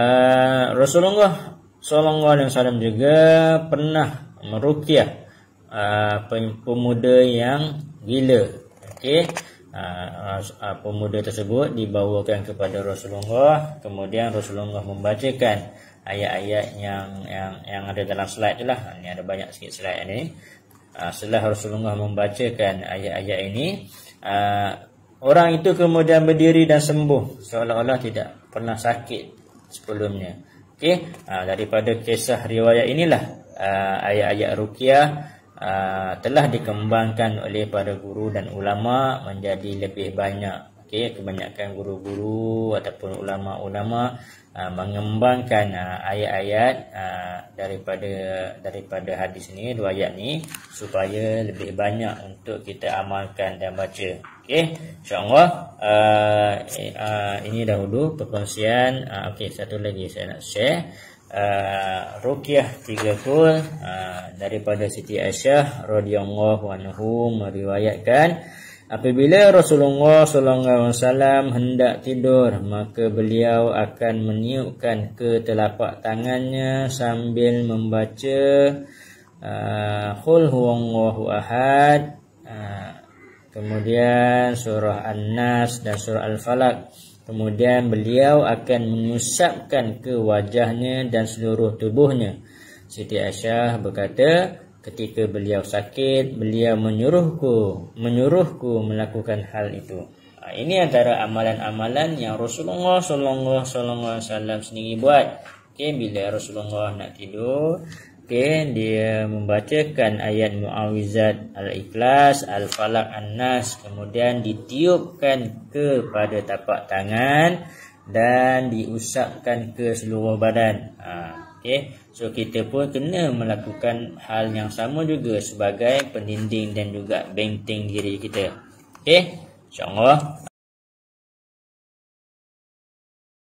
Eh, Rasulullah Sallallahu Alaihi Wasallam juga pernah merukyah uh, eh, pemuda yang gila. Okey. Uh, uh, pemuda tersebut dibawakan kepada Rasulullah, kemudian Rasulullah membacakan ayat-ayat yang yang yang ada dalam slide tu lah. Ini ada banyak sikit slide ni. Uh, setelah Rasulullah membacakan ayat-ayat ini, uh, orang itu kemudian berdiri dan sembuh seolah-olah tidak pernah sakit sebelumnya. Okey, ah, daripada kisah riwayat inilah ah, ayat-ayat ruqyah ah, telah dikembangkan oleh para guru dan ulama menjadi lebih banyak. Okey, kebanyakan guru-guru ataupun ulama-ulama mengembangkan ayat-ayat daripada daripada hadis ni dua ayat ni supaya lebih banyak untuk kita amalkan dan baca okey insyaallah uh, eh, uh, ini dahulu perkongsian uh, okey satu lagi saya nak share uh, ruqyah 30 uh, daripada Siti Aisyah radhiyallahu anhu meriwayatkan Apabila Rasulullah SAW hendak tidur, maka beliau akan meniupkan ke telapak tangannya sambil membaca uh, Qul huwallahu ahad. Uh, kemudian surah An-Nas dan surah Al-Falaq. Kemudian beliau akan mengusapkan ke wajahnya dan seluruh tubuhnya. Siti Aisyah berkata, ketika beliau sakit beliau menyuruhku menyuruhku melakukan hal itu ha, ini antara amalan-amalan yang Rasulullah sallallahu sallallahu wasallam sendiri buat okey bila Rasulullah nak tidur okey dia membacakan ayat muawizat al-ikhlas al-falaq annas kemudian ditiupkan kepada tapak tangan dan diusapkan ke seluruh badan ha. Okay. So kita pun kena melakukan hal yang sama juga sebagai pendinding dan juga benteng diri kita. Okay. InsyaAllah.